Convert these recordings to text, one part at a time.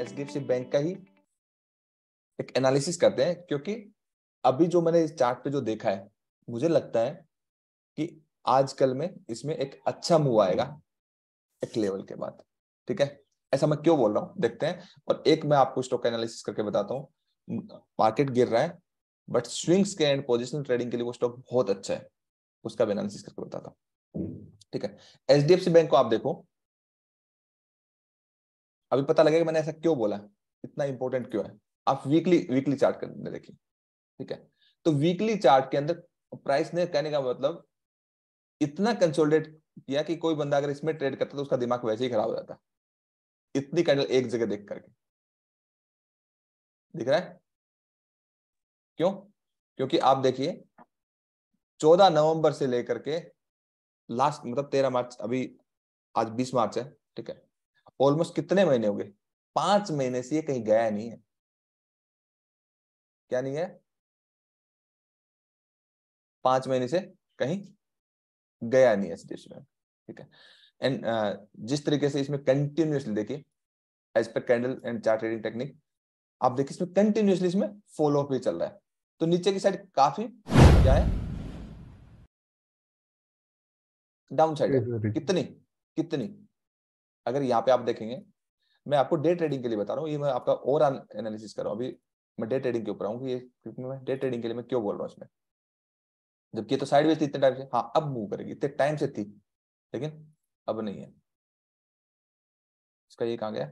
H D F C bank का ही एक एनालिसिस करते हैं क्योंकि अभी जो मैंने इस चार्ट पे जो देखा है मुझे लगता है कि आजकल में इसमें एक अच्छा मूव आएगा एक लेवल के बाद ठीक है ऐसा मैं क्यों बोल रहा हूँ देखते हैं और एक मैं आपको स्टॉक एनालिसिस करके बताता हूँ मार्केट गिर रहा है बट स्विंग्स के एंड पोजिशनल ट्रेडिंग के लिए वो स्टॉक बहुत अच्छा है उसका भी एनालिसिस करके बताता हूँ ठीक है एच बैंक को आप देखो अभी पता लगेगा मैंने ऐसा क्यों बोला इतना इंपॉर्टेंट क्यों है आप वीकली वीकली चार्ट करने देखिए ठीक है तो वीकली चार्ट के अंदर प्राइस ने कहने का मतलब इतना कंसोलिडेट किया कि कोई बंदा अगर इसमें ट्रेड करता तो उसका दिमाग वैसे ही खराब हो जाता इतनी कैंडल एक जगह देख करके दिख रहा है क्यों क्योंकि आप देखिए चौदह नवंबर से लेकर के लास्ट मतलब तेरह मार्च अभी आज बीस मार्च है ठीक है ऑलमोस्ट कितने महीने हो गए पांच महीने से ये कहीं गया नहीं है क्या नहीं है पांच महीने से कहीं गया नहीं है में ठीक है एंड uh, जिस तरीके से इसमें कंटिन्यूसली देखिए as per candle and chart trading technique आप देखिए इसमें कंटिन्यूसली इसमें फॉलो अप भी चल रहा है तो नीचे की साइड काफी क्या है डाउन साइड कितनी कितनी अगर यहाँ पे आप देखेंगे मैं आपको डे ट्रेडिंग के लिए बता रहा हूँ ये मैं आपका ओवरऑल एनालिसिस कर रहा हूँ अभी मैं डे ट्रेडिंग के ऊपर आऊँ क्योंकि मैं डे ट्रेडिंग के लिए मैं क्यों बोल रहा हूँ इसमें जबकि तो साइड थी इतने टाइम से हाँ अब मूव करेगी इतने टाइम से थी लेकिन अब नहीं है इसका ये कहाँ गया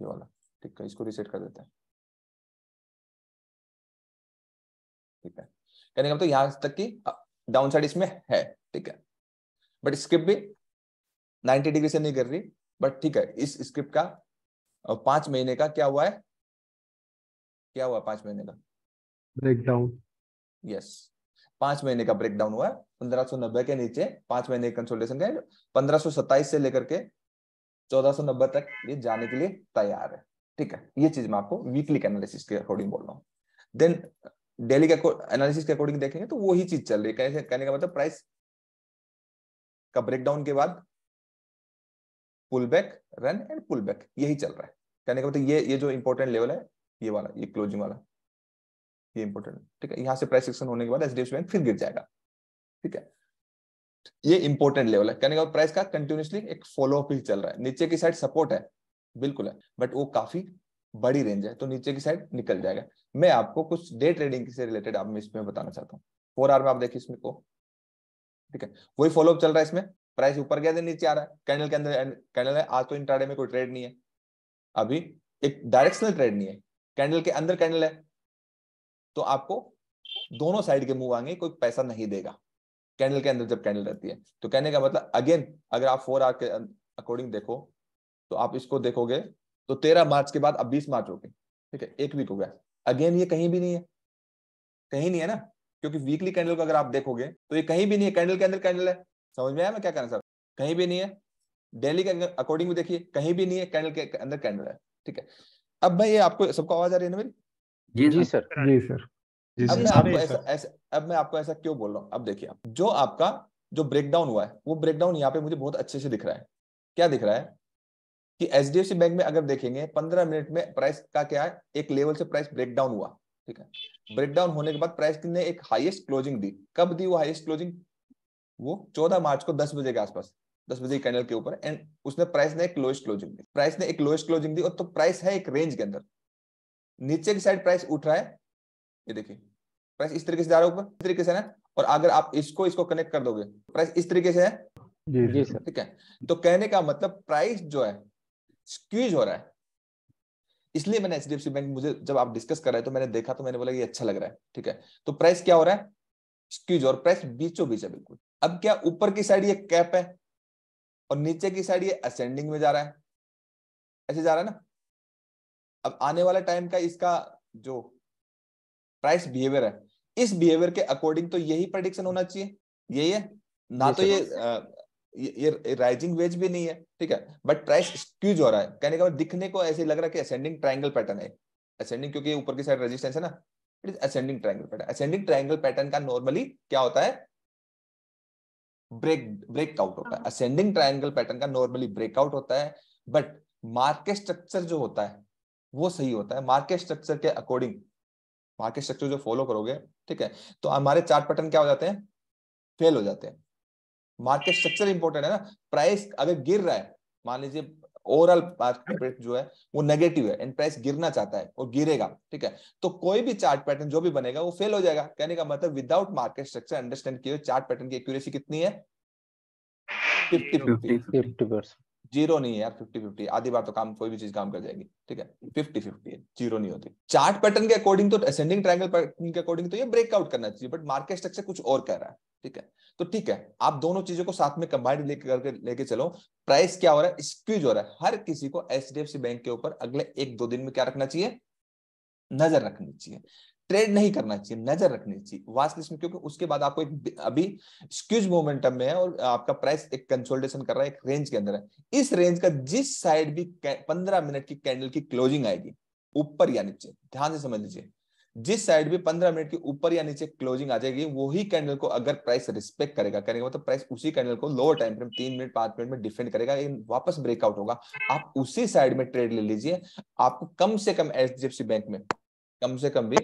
ये वाला ठीक है इसको रिसेट कर देते हैं ठीक है कहने का मतलब तो यहाँ तक की डाउन साइड इसमें है ठीक है बट स्किप भी 90 डिग्री से नहीं कर रही बट ठीक है इस स्क्रिप्ट का पांच महीने का क्या हुआ है क्या हुआ पांच महीने का ब्रेकडाउन यस पांच महीने का ब्रेकडाउन हुआ है पंद्रह सौ नब्बे के नीचे पांच महीने कंसोल्टेशन का पंद्रह सौ सत्ताईस से लेकर के चौदह सौ नब्बे तक ये जाने के लिए तैयार है ठीक है ये चीज मैं आपको वीकली एनालिसिस के अकॉर्डिंग बोल रहा हूँ देन डेली के एनालिसिस के अकॉर्डिंग देखेंगे तो वही चीज चल रही है कहने का मतलब प्राइस का ब्रेकडाउन के बाद pull back run and pull back यही चल रहा है कहने का मतलब ये ये जो इंपॉर्टेंट लेवल है ये वाला ये क्लोजिंग वाला ये इंपॉर्टेंट ठीक है यहाँ से प्राइस एक्शन होने के बाद एसडीएफ बैंक फिर गिर जाएगा ठीक है ये इंपॉर्टेंट लेवल है कहने का प्राइस मतलब का कंटिन्यूसली एक फॉलो अप ही चल रहा है नीचे की साइड सपोर्ट है बिल्कुल है बट वो काफी बड़ी रेंज है तो नीचे की साइड निकल जाएगा मैं आपको कुछ डे ट्रेडिंग से रिलेटेड आप इसमें बताना चाहता हूँ फोर आवर में आप देखिए इसमें को ठीक है वही फॉलोअप चल रहा है इसमें प्राइस ऊपर गया नीचे आ रहा है कैंडल के अंदर कैंडल है आज तो इंट्राडे में कोई ट्रेड नहीं है अभी एक डायरेक्शनल ट्रेड नहीं है कैंडल के अंदर कैंडल है तो आपको दोनों साइड के मूव आएंगे कोई पैसा नहीं देगा कैंडल के अंदर जब कैंडल रहती है तो कहने का मतलब अगेन अगर आप फोर आर के अकॉर्डिंग देखो तो आप इसको देखोगे तो तेरह मार्च के बाद अब बीस मार्च हो गए ठीक है एक वीक हो गया अगेन ये कहीं भी नहीं है कहीं नहीं है ना क्योंकि वीकली कैंडल को अगर आप देखोगे तो ये कहीं भी नहीं है कैंडल के अंदर कैंडल है समझ में आया मैं क्या कह रहा कहना सर कहीं भी नहीं है डेली के अकॉर्डिंग भी देखिए कहीं भी नहीं है कैंडल के अंदर कैंडल है ठीक है अब भाई ये आपको सबको आवाज आ रही है ना मेरी जी सर जी सर अब मैं आपको ऐसा ऐसा अब मैं आपको ऐसा क्यों बोल रहा हूँ अब देखिए आप जो आपका जो ब्रेकडाउन हुआ है वो ब्रेकडाउन यहाँ पे मुझे बहुत अच्छे से दिख रहा है क्या दिख रहा है कि एच बैंक में अगर देखेंगे पंद्रह मिनट में प्राइस का क्या है एक लेवल से प्राइस ब्रेकडाउन हुआ ठीक है ब्रेकडाउन होने के बाद प्राइस ने एक हाईएस्ट क्लोजिंग दी कब दी वो हाईएस्ट क्लोजिंग वो 14 मार्च को 10 बजे के आसपास 10 बजे कैंडल के ऊपर एंड उसने प्राइस ने एक लोएस्ट क्लोजिंग दी प्राइस ने एक लोएस्ट क्लोजिंग दी और तो प्राइस है एक रेंज के अंदर नीचे की साइड प्राइस उठ रहा है ये देखिए प्राइस इस तरीके से जा रहा है ऊपर इस तरीके से ना और अगर आप इसको इसको कनेक्ट कर दोगे प्राइस इस तरीके से है जी, जी सर ठीक है तो कहने का मतलब प्राइस जो है स्क्वीज हो रहा है इसलिए मैंने एच बैंक मुझे जब आप डिस्कस कर रहे तो मैंने देखा तो मैंने बोला ये अच्छा लग रहा है ठीक है तो प्राइस क्या हो रहा है स्क्यूज और प्राइस बीचों बीच है बिल्कुल अब क्या ऊपर की साइड ये कैप है और नीचे की साइड ये असेंडिंग में जा रहा है ऐसे जा रहा है ना अब आने वाले टाइम का इसका जो प्राइस बिहेवियर है इस बिहेवियर के अकॉर्डिंग तो यही प्रडिक्शन होना चाहिए यही है ना तो ये ये राइजिंग वेज भी नहीं है ठीक है बट प्राइस स्क्यूज हो रहा है कहने का मतलब दिखने को ऐसे लग रहा है कि असेंडिंग ट्राइंगल पैटर्न है असेंडिंग क्योंकि ऊपर की साइड रेजिस्टेंस है ना it is ascending triangle pattern ascending triangle pattern का नॉर्मली क्या होता है ब्रेक ब्रेकआउट होता है असेंडिंग ट्रायंगल पैटर्न का नॉर्मली ब्रेकआउट होता है बट मार्केट स्ट्रक्चर जो होता है वो सही होता है मार्केट स्ट्रक्चर के अकॉर्डिंग मार्केट स्ट्रक्चर जो फॉलो करोगे ठीक है तो हमारे चार्ट पैटर्न क्या हो जाते हैं फेल हो जाते हैं मार्केट स्ट्रक्चर इंपॉर्टेंट है ना प्राइस अगर गिर रहा है मान लीजिए ओवरऑल मार्केट हाँ। जो है वो नेगेटिव है एंड प्राइस गिरना चाहता है और गिरेगा ठीक है तो कोई भी चार्ट पैटर्न जो भी बनेगा वो फेल हो जाएगा कहने का मतलब विदाउट मार्केट स्ट्रक्चर अंडरस्टैंड किए चार्ट पैटर्न की एक्यूरेसी कितनी है फिफ्टी फिफ्टी परसेंट जीरो नहीं है यार फिफ्टी फिफ्टी आधी बार तो काम कोई भी चीज काम कर जाएगी ठीक है फिफ्टी फिफ्टी है जीरो नहीं होती चार्ट पैटर्न के अकॉर्डिंग तो असेंडिंग ट्रायंगल पैटर्न के अकॉर्डिंग तो ये ब्रेकआउट करना चाहिए बट मार्केट स्ट्रक्चर कुछ और कह रहा है ठीक है तो ठीक है आप दोनों चीजों को साथ में कंबाइंड लेकर लेके चलो प्राइस क्या हो रहा है स्क्वीज हो रहा है हर किसी को एच बैंक के ऊपर अगले एक दो दिन में क्या रखना चाहिए नजर रखनी चाहिए ट्रेड नहीं करना चाहिए नजर रखनी चाहिए वाच लिस्ट में क्योंकि उसके बाद आपको एक अभी स्क्यूज मोमेंटम में है और आपका प्राइस एक कंसोल्टेशन कर रहा है एक रेंज के अंदर है इस रेंज का जिस साइड भी पंद्रह मिनट की कैंडल की क्लोजिंग आएगी ऊपर या नीचे ध्यान से समझ लीजिए जिस साइड भी पंद्रह मिनट के ऊपर या नीचे क्लोजिंग आ जाएगी वही कैंडल को अगर प्राइस रिस्पेक्ट करेगा करेंगे मतलब तो प्राइस उसी कैंडल को लोअर टाइम फ्रेम तीन मिनट पांच मिनट में डिफेंड करेगा वापस ब्रेकआउट होगा आप उसी साइड में ट्रेड ले लीजिए आपको कम से कम एच बैंक में कम से कम भी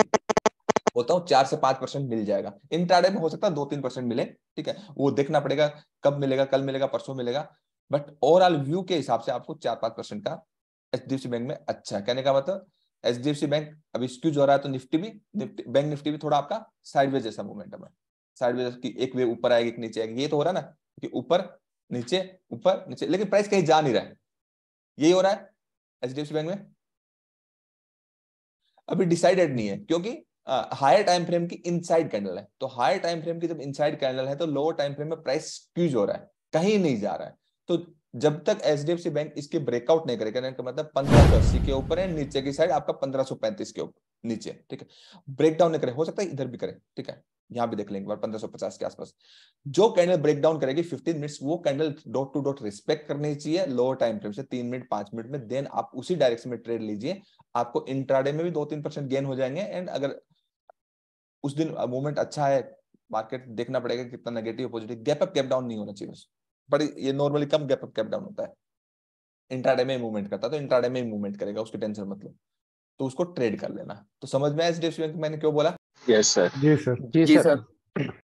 बोलता हूँ चार से पांच परसेंट मिल जाएगा इंट्राडे में हो सकता है दो तीन परसेंट मिले ठीक है वो देखना पड़ेगा कब मिलेगा कल मिलेगा परसों मिलेगा बट ओवरऑल व्यू के हिसाब से आपको चार पांच परसेंट का एच बैंक में अच्छा है कहने का मतलब एच बैंक अभी स्क्यूज हो रहा है तो निफ्टी भी निफ्टी बैंक निफ्टी भी थोड़ा आपका साइडवेज जैसा मूवमेंटम है साइडवेज की एक वे ऊपर आएगी एक नीचे आएगी ये तो हो रहा है ना कि ऊपर नीचे ऊपर नीचे लेकिन प्राइस कहीं जा नहीं रहा है यही हो रहा है एच बैंक में अभी डिसाइडेड नहीं है क्योंकि हायर टाइम फ्रेम की इनसाइड कैंडल है तो हायर टाइम फ्रेम की जब इनसाइड कैंडल है तो लोअर टाइम फ्रेम में प्राइस क्यूज हो रहा है कहीं नहीं जा रहा है तो जब तक एच डी बैंक इसके ब्रेकआउट नहीं करेगा मतलब पंद्रह सौ अस्सी के ऊपर है नीचे की साइड आपका पंद्रह सौ पैंतीस के ऊपर नीचे ठीक है ब्रेकडाउन नहीं करे हो सकता है इधर भी करे ठीक है यहाँ भी देख लेंगे बार पंद्रह सौ पचास के आसपास जो कैंडल ब्रेकडाउन करेगी फिफ्टीन मिनट्स वो candle dot two dot respect करनी चाहिए लोअर टाइम फ्रेम से तीन मिनट पांच मिनट में देन आप उसी डायरेक्शन में ट्रेड लीजिए आपको इंट्राडे में भी दो तीन परसेंट गेन हो जाएंगे एंड अगर उस दिन मूवमेंट अच्छा है मार्केट देखना पड़ेगा कितना negative positive gap up gap down नहीं होना चाहिए बस बट ये नॉर्मली कम गैप अप गैप डाउन होता है इंट्राडे में मूवमेंट करता है तो इंट्राडे में मूवमेंट करेगा उसकी टेंशन मतलब तो उसको ट्रेड कर लेना तो समझ में आया मैंने क्यों बोला यस सर जी सर जी सर